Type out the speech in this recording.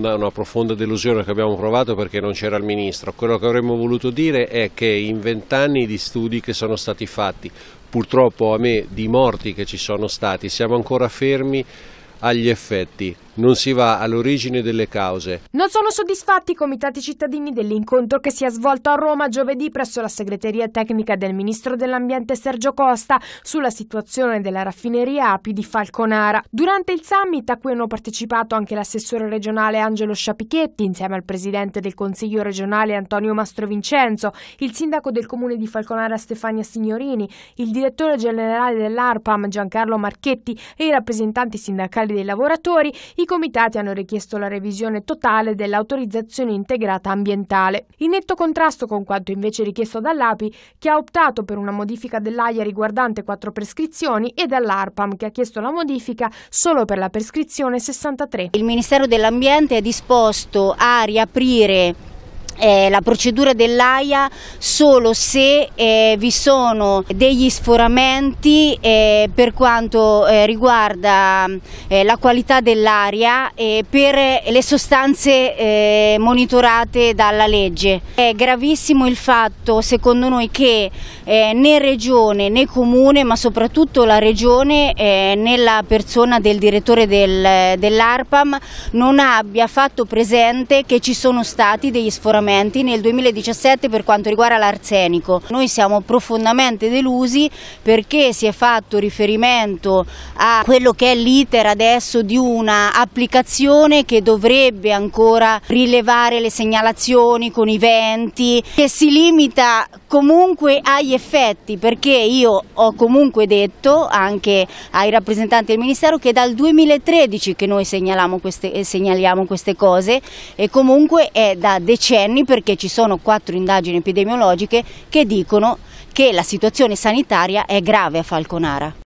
una profonda delusione che abbiamo provato perché non c'era il ministro. Quello che avremmo voluto dire è che in vent'anni di studi che sono stati fatti, purtroppo a me di morti che ci sono stati, siamo ancora fermi agli effetti non si va all'origine delle cause. Non sono soddisfatti i comitati cittadini dell'incontro che si è svolto a Roma giovedì presso la segreteria tecnica del ministro dell'ambiente Sergio Costa sulla situazione della raffineria api di Falconara. Durante il summit a cui hanno partecipato anche l'assessore regionale Angelo Sciapichetti insieme al presidente del consiglio regionale Antonio Mastro Vincenzo, il sindaco del comune di Falconara Stefania Signorini, il direttore generale dell'ARPAM Giancarlo Marchetti e i rappresentanti sindacali dei lavoratori, i comitati hanno richiesto la revisione totale dell'autorizzazione integrata ambientale, in netto contrasto con quanto invece richiesto dall'API, che ha optato per una modifica dell'AIA riguardante quattro prescrizioni, e dall'ARPAM, che ha chiesto la modifica solo per la prescrizione 63. Il Ministero dell'Ambiente è disposto a riaprire eh, la procedura dell'AIA solo se eh, vi sono degli sforamenti eh, per quanto eh, riguarda eh, la qualità dell'aria e per eh, le sostanze monitorate dalla legge. È gravissimo il fatto, secondo noi, che né regione né comune, ma soprattutto la regione nella persona del direttore del, dell'ARPAM non abbia fatto presente che ci sono stati degli sforamenti investimenti nel 2017 per quanto riguarda l'arsenico. Noi siamo profondamente delusi perché si è fatto riferimento a quello che è l'iter adesso di una applicazione che dovrebbe ancora rilevare le segnalazioni con i venti, che si limita comunque agli effetti perché io ho comunque detto anche ai rappresentanti del Ministero che è dal 2013 che noi segnaliamo queste, eh, segnaliamo queste cose e comunque è da decenni perché ci sono quattro indagini epidemiologiche che dicono che la situazione sanitaria è grave a Falconara.